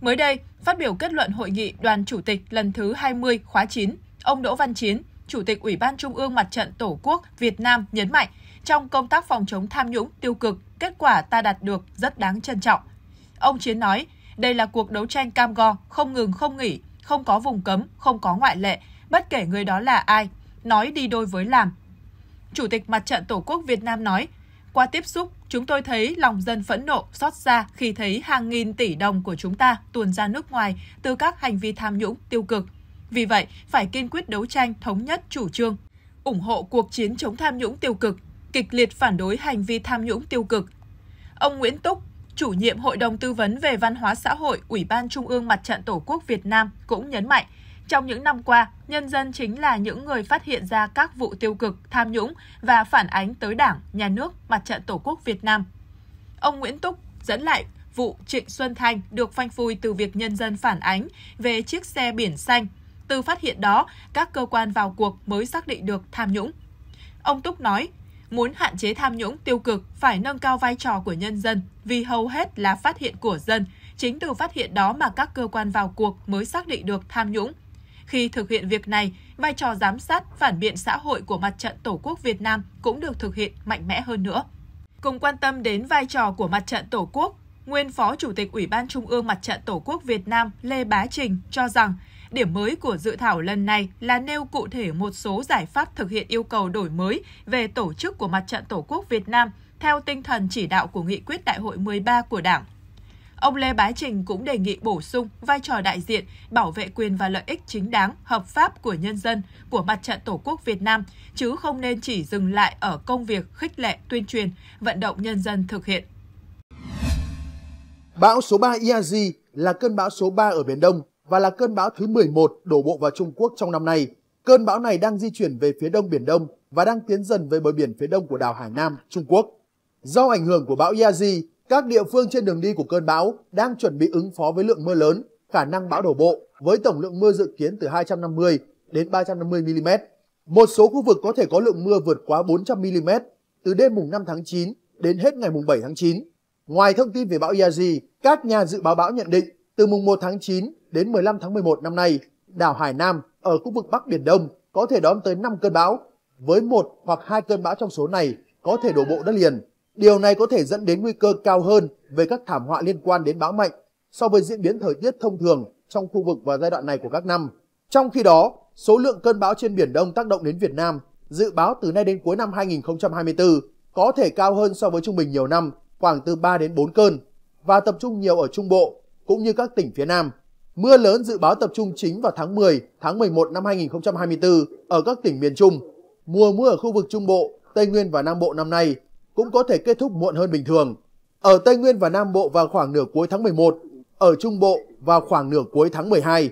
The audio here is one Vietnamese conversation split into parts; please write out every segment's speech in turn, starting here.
Mới đây, phát biểu kết luận hội nghị Đoàn Chủ tịch lần thứ 20 khóa 9, ông Đỗ Văn Chiến, Chủ tịch Ủy ban Trung ương Mặt trận Tổ quốc Việt Nam nhấn mạnh, trong công tác phòng chống tham nhũng tiêu cực, kết quả ta đạt được rất đáng trân trọng. Ông Chiến nói, đây là cuộc đấu tranh cam go, không ngừng không nghỉ, không có vùng cấm, không có ngoại lệ, bất kể người đó là ai, nói đi đôi với làm. Chủ tịch Mặt trận Tổ quốc Việt Nam nói, qua tiếp xúc, chúng tôi thấy lòng dân phẫn nộ, xót xa khi thấy hàng nghìn tỷ đồng của chúng ta tuồn ra nước ngoài từ các hành vi tham nhũng, tiêu cực. Vì vậy, phải kiên quyết đấu tranh thống nhất chủ trương, ủng hộ cuộc chiến chống tham nhũng tiêu cực, kịch liệt phản đối hành vi tham nhũng tiêu cực. Ông Nguyễn Túc, chủ nhiệm Hội đồng Tư vấn về Văn hóa Xã hội, Ủy ban Trung ương Mặt trận Tổ quốc Việt Nam cũng nhấn mạnh – trong những năm qua, nhân dân chính là những người phát hiện ra các vụ tiêu cực, tham nhũng và phản ánh tới Đảng, Nhà nước, Mặt trận Tổ quốc Việt Nam. Ông Nguyễn Túc dẫn lại vụ Trịnh Xuân Thanh được phanh phui từ việc nhân dân phản ánh về chiếc xe biển xanh. Từ phát hiện đó, các cơ quan vào cuộc mới xác định được tham nhũng. Ông Túc nói, muốn hạn chế tham nhũng tiêu cực phải nâng cao vai trò của nhân dân vì hầu hết là phát hiện của dân. Chính từ phát hiện đó mà các cơ quan vào cuộc mới xác định được tham nhũng khi thực hiện việc này, vai trò giám sát, phản biện xã hội của Mặt trận Tổ quốc Việt Nam cũng được thực hiện mạnh mẽ hơn nữa. Cùng quan tâm đến vai trò của Mặt trận Tổ quốc, nguyên Phó Chủ tịch Ủy ban Trung ương Mặt trận Tổ quốc Việt Nam Lê Bá Trình cho rằng Điểm mới của dự thảo lần này là nêu cụ thể một số giải pháp thực hiện yêu cầu đổi mới về tổ chức của Mặt trận Tổ quốc Việt Nam theo tinh thần chỉ đạo của Nghị quyết Đại hội 13 của Đảng Ông Lê Bá Trình cũng đề nghị bổ sung vai trò đại diện, bảo vệ quyền và lợi ích chính đáng, hợp pháp của nhân dân, của mặt trận Tổ quốc Việt Nam, chứ không nên chỉ dừng lại ở công việc khích lệ, tuyên truyền, vận động nhân dân thực hiện. Bão số 3 Iazi là cơn bão số 3 ở Biển Đông và là cơn bão thứ 11 đổ bộ vào Trung Quốc trong năm nay. Cơn bão này đang di chuyển về phía đông Biển Đông và đang tiến dần về bờ biển phía đông của đảo Hải Nam, Trung Quốc. Do ảnh hưởng của bão Iazi, các địa phương trên đường đi của cơn bão đang chuẩn bị ứng phó với lượng mưa lớn, khả năng bão đổ bộ với tổng lượng mưa dự kiến từ 250 đến 350 mm. Một số khu vực có thể có lượng mưa vượt quá 400 mm từ đêm mùng 5 tháng 9 đến hết ngày mùng 7 tháng 9. Ngoài thông tin về bão Yazi, các nhà dự báo bão nhận định từ mùng 1 tháng 9 đến 15 tháng 11 năm nay, đảo Hải Nam ở khu vực Bắc Biển Đông có thể đón tới 5 cơn bão, với một hoặc hai cơn bão trong số này có thể đổ bộ đất liền. Điều này có thể dẫn đến nguy cơ cao hơn về các thảm họa liên quan đến bão mạnh so với diễn biến thời tiết thông thường trong khu vực và giai đoạn này của các năm. Trong khi đó, số lượng cơn bão trên Biển Đông tác động đến Việt Nam dự báo từ nay đến cuối năm 2024 có thể cao hơn so với trung bình nhiều năm, khoảng từ 3 đến 4 cơn và tập trung nhiều ở Trung Bộ cũng như các tỉnh phía Nam. Mưa lớn dự báo tập trung chính vào tháng 10, tháng 11 năm 2024 ở các tỉnh miền Trung. Mùa mưa ở khu vực Trung Bộ, Tây Nguyên và Nam Bộ năm nay cũng có thể kết thúc muộn hơn bình thường. Ở Tây Nguyên và Nam Bộ vào khoảng nửa cuối tháng 11, ở Trung Bộ vào khoảng nửa cuối tháng 12.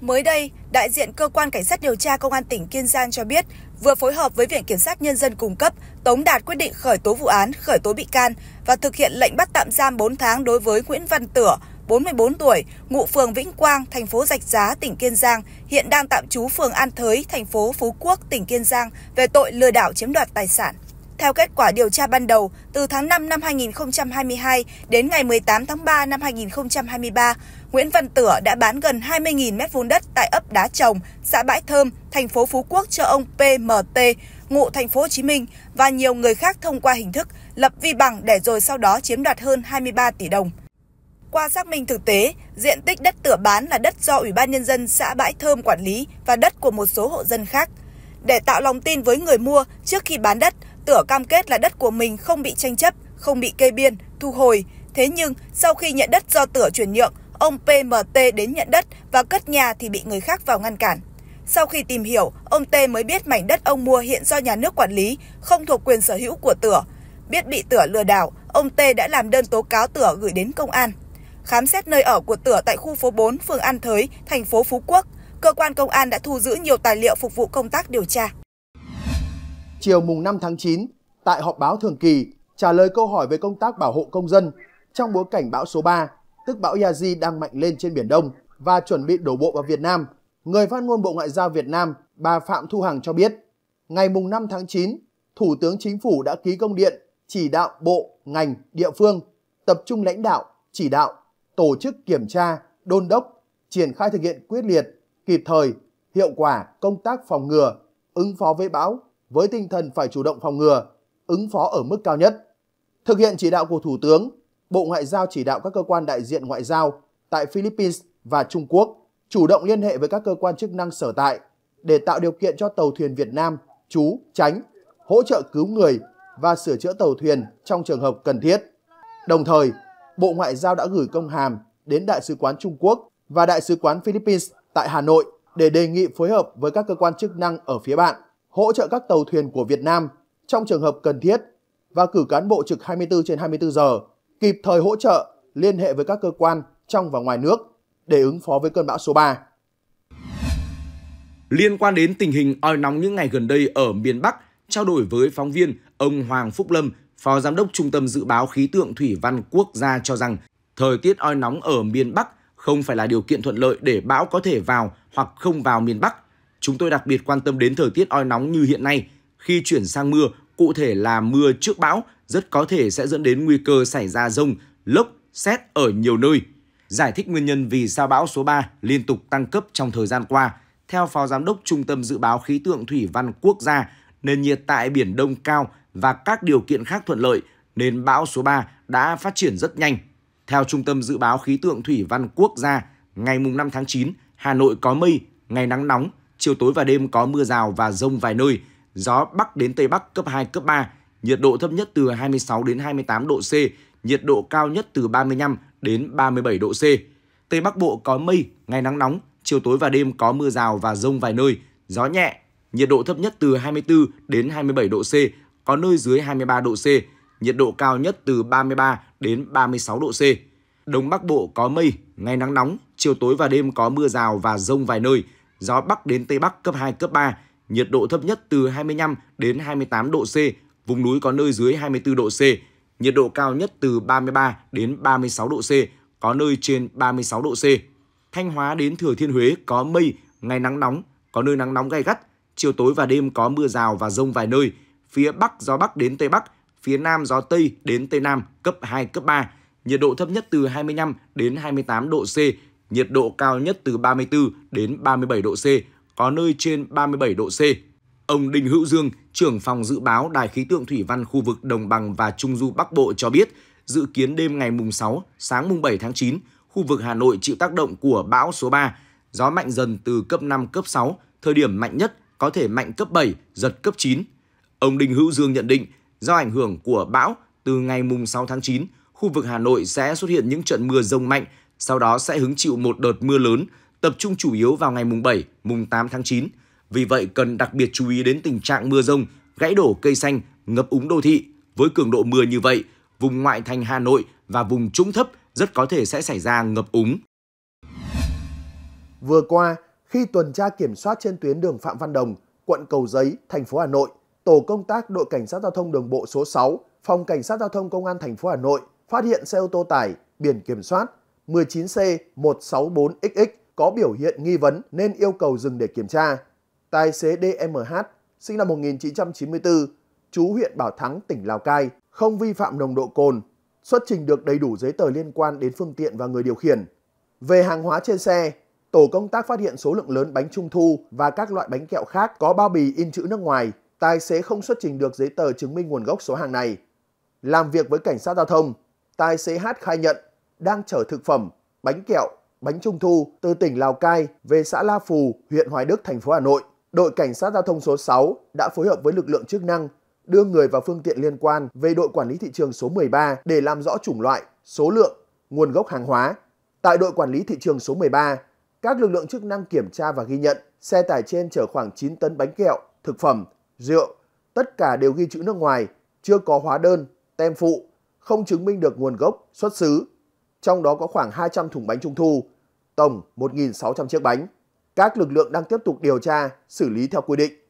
Mới đây, đại diện cơ quan cảnh sát điều tra công an tỉnh Kiên Giang cho biết vừa phối hợp với Viện Kiểm sát Nhân dân cung cấp tống đạt quyết định khởi tố vụ án, khởi tố bị can và thực hiện lệnh bắt tạm giam 4 tháng đối với Nguyễn Văn Tửa, 44 tuổi, ngụ phường Vĩnh Quang, thành phố Rạch Giá, tỉnh Kiên Giang, hiện đang tạm trú phường An Thới, thành phố Phú Quốc, tỉnh Kiên Giang về tội lừa đảo chiếm đoạt tài sản. Theo kết quả điều tra ban đầu, từ tháng 5 năm 2022 đến ngày 18 tháng 3 năm 2023, Nguyễn Văn Tửa đã bán gần 20.000 m2 đất tại ấp Đá Trồng, xã Bãi Thơm, thành phố Phú Quốc cho ông PMT, ngụ thành phố Hồ Chí Minh và nhiều người khác thông qua hình thức lập vi bằng để rồi sau đó chiếm đoạt hơn 23 tỷ đồng. Qua xác minh thực tế, diện tích đất tửa bán là đất do Ủy ban Nhân dân xã Bãi Thơm quản lý và đất của một số hộ dân khác. Để tạo lòng tin với người mua trước khi bán đất, Tửa cam kết là đất của mình không bị tranh chấp, không bị kê biên, thu hồi. Thế nhưng, sau khi nhận đất do Tửa chuyển nhượng, ông PMT đến nhận đất và cất nhà thì bị người khác vào ngăn cản. Sau khi tìm hiểu, ông T mới biết mảnh đất ông mua hiện do nhà nước quản lý, không thuộc quyền sở hữu của Tửa. Biết bị Tửa lừa đảo, ông T đã làm đơn tố cáo Tửa gửi đến công an. Khám xét nơi ở của Tửa tại khu phố 4, phường An Thới, thành phố Phú Quốc, cơ quan công an đã thu giữ nhiều tài liệu phục vụ công tác điều tra chiều mùng 5 tháng 9 tại họp báo thường kỳ trả lời câu hỏi về công tác bảo hộ công dân trong bối cảnh bão số 3, tức bão Yazi đang mạnh lên trên Biển Đông và chuẩn bị đổ bộ vào Việt Nam, người phát ngôn Bộ Ngoại giao Việt Nam bà Phạm Thu Hằng cho biết, ngày mùng 5 tháng 9, Thủ tướng Chính phủ đã ký công điện chỉ đạo bộ, ngành, địa phương tập trung lãnh đạo, chỉ đạo, tổ chức kiểm tra, đôn đốc, triển khai thực hiện quyết liệt, kịp thời, hiệu quả công tác phòng ngừa, ứng phó với bão với tinh thần phải chủ động phòng ngừa, ứng phó ở mức cao nhất. Thực hiện chỉ đạo của Thủ tướng, Bộ Ngoại giao chỉ đạo các cơ quan đại diện ngoại giao tại Philippines và Trung Quốc chủ động liên hệ với các cơ quan chức năng sở tại để tạo điều kiện cho tàu thuyền Việt Nam trú, tránh, hỗ trợ cứu người và sửa chữa tàu thuyền trong trường hợp cần thiết. Đồng thời, Bộ Ngoại giao đã gửi công hàm đến Đại sứ quán Trung Quốc và Đại sứ quán Philippines tại Hà Nội để đề nghị phối hợp với các cơ quan chức năng ở phía bạn hỗ trợ các tàu thuyền của Việt Nam trong trường hợp cần thiết và cử cán bộ trực 24 trên 24 giờ kịp thời hỗ trợ liên hệ với các cơ quan trong và ngoài nước để ứng phó với cơn bão số 3. Liên quan đến tình hình oi nóng những ngày gần đây ở miền Bắc, trao đổi với phóng viên, ông Hoàng Phúc Lâm, Phó Giám đốc Trung tâm Dự báo Khí tượng Thủy văn Quốc gia cho rằng thời tiết oi nóng ở miền Bắc không phải là điều kiện thuận lợi để bão có thể vào hoặc không vào miền Bắc chúng tôi đặc biệt quan tâm đến thời tiết oi nóng như hiện nay. Khi chuyển sang mưa, cụ thể là mưa trước bão, rất có thể sẽ dẫn đến nguy cơ xảy ra rông, lốc, xét ở nhiều nơi. Giải thích nguyên nhân vì sao bão số 3 liên tục tăng cấp trong thời gian qua, theo Phó Giám đốc Trung tâm Dự báo Khí tượng Thủy văn Quốc gia, nền nhiệt tại Biển Đông cao và các điều kiện khác thuận lợi nên bão số 3 đã phát triển rất nhanh. Theo Trung tâm Dự báo Khí tượng Thủy văn Quốc gia, ngày 5 tháng 9, Hà Nội có mây, ngày nắng nóng, chiều tối và đêm có mưa rào và rông vài nơi, gió Bắc đến Tây Bắc cấp 2, cấp 3, nhiệt độ thấp nhất từ 26 đến 28 độ C, nhiệt độ cao nhất từ 35 đến 37 độ C. Tây Bắc Bộ có mây, ngày nắng nóng, chiều tối và đêm có mưa rào và rông vài nơi, gió nhẹ, nhiệt độ thấp nhất từ 24 đến 27 độ C, có nơi dưới 23 độ C, nhiệt độ cao nhất từ 33 đến 36 độ C. Đông Bắc Bộ có mây, ngày nắng nóng, chiều tối và đêm có mưa rào và rông vài nơi, gió Bắc đến Tây Bắc cấp 2, cấp 3, nhiệt độ thấp nhất từ 25 đến 28 độ C, vùng núi có nơi dưới 24 độ C, nhiệt độ cao nhất từ 33 đến 36 độ C, có nơi trên 36 độ C. Thanh Hóa đến Thừa Thiên Huế có mây, ngày nắng nóng, có nơi nắng nóng gay gắt, chiều tối và đêm có mưa rào và rông vài nơi, phía Bắc gió Bắc đến Tây Bắc, phía Nam gió Tây đến Tây Nam cấp 2, cấp 3, nhiệt độ thấp nhất từ 25 đến 28 độ C, nhiệt độ cao nhất từ 34 đến 37 độ C, có nơi trên 37 độ C. Ông Đinh Hữu Dương, trưởng phòng dự báo Đài khí tượng thủy văn khu vực Đồng bằng và Trung du Bắc Bộ cho biết, dự kiến đêm ngày mùng 6, sáng mùng 7 tháng 9, khu vực Hà Nội chịu tác động của bão số 3, gió mạnh dần từ cấp 5 cấp 6, thời điểm mạnh nhất có thể mạnh cấp 7, giật cấp 9. Ông Đinh Hữu Dương nhận định, do ảnh hưởng của bão, từ ngày mùng 6 tháng 9, khu vực Hà Nội sẽ xuất hiện những trận mưa rông mạnh sau đó sẽ hứng chịu một đợt mưa lớn, tập trung chủ yếu vào ngày mùng 7, mùng 8 tháng 9. Vì vậy cần đặc biệt chú ý đến tình trạng mưa rông, gãy đổ cây xanh, ngập úng đô thị. Với cường độ mưa như vậy, vùng ngoại thành Hà Nội và vùng trũng thấp rất có thể sẽ xảy ra ngập úng. Vừa qua, khi tuần tra kiểm soát trên tuyến đường Phạm Văn Đồng, quận Cầu Giấy, thành phố Hà Nội, tổ công tác đội cảnh sát giao thông đường bộ số 6, phòng cảnh sát giao thông công an thành phố Hà Nội phát hiện xe ô tô tải biển kiểm soát 19C164XX có biểu hiện nghi vấn nên yêu cầu dừng để kiểm tra. Tài xế DMH, sinh năm 1994, chú huyện Bảo Thắng, tỉnh Lào Cai, không vi phạm nồng độ cồn, xuất trình được đầy đủ giấy tờ liên quan đến phương tiện và người điều khiển. Về hàng hóa trên xe, tổ công tác phát hiện số lượng lớn bánh trung thu và các loại bánh kẹo khác có bao bì in chữ nước ngoài. Tài xế không xuất trình được giấy tờ chứng minh nguồn gốc số hàng này. Làm việc với cảnh sát giao thông, tài xế H khai nhận đang chở thực phẩm, bánh kẹo, bánh trung thu từ tỉnh Lào Cai về xã La Phù, huyện Hoài Đức, thành phố Hà Nội. Đội cảnh sát giao thông số 6 đã phối hợp với lực lượng chức năng đưa người và phương tiện liên quan về đội quản lý thị trường số 13 để làm rõ chủng loại, số lượng, nguồn gốc hàng hóa. Tại đội quản lý thị trường số 13, các lực lượng chức năng kiểm tra và ghi nhận xe tải trên chở khoảng 9 tấn bánh kẹo, thực phẩm, rượu, tất cả đều ghi chữ nước ngoài, chưa có hóa đơn, tem phụ, không chứng minh được nguồn gốc, xuất xứ, trong đó có khoảng 200 thùng bánh trung thu, tổng 1.600 chiếc bánh. Các lực lượng đang tiếp tục điều tra, xử lý theo quy định.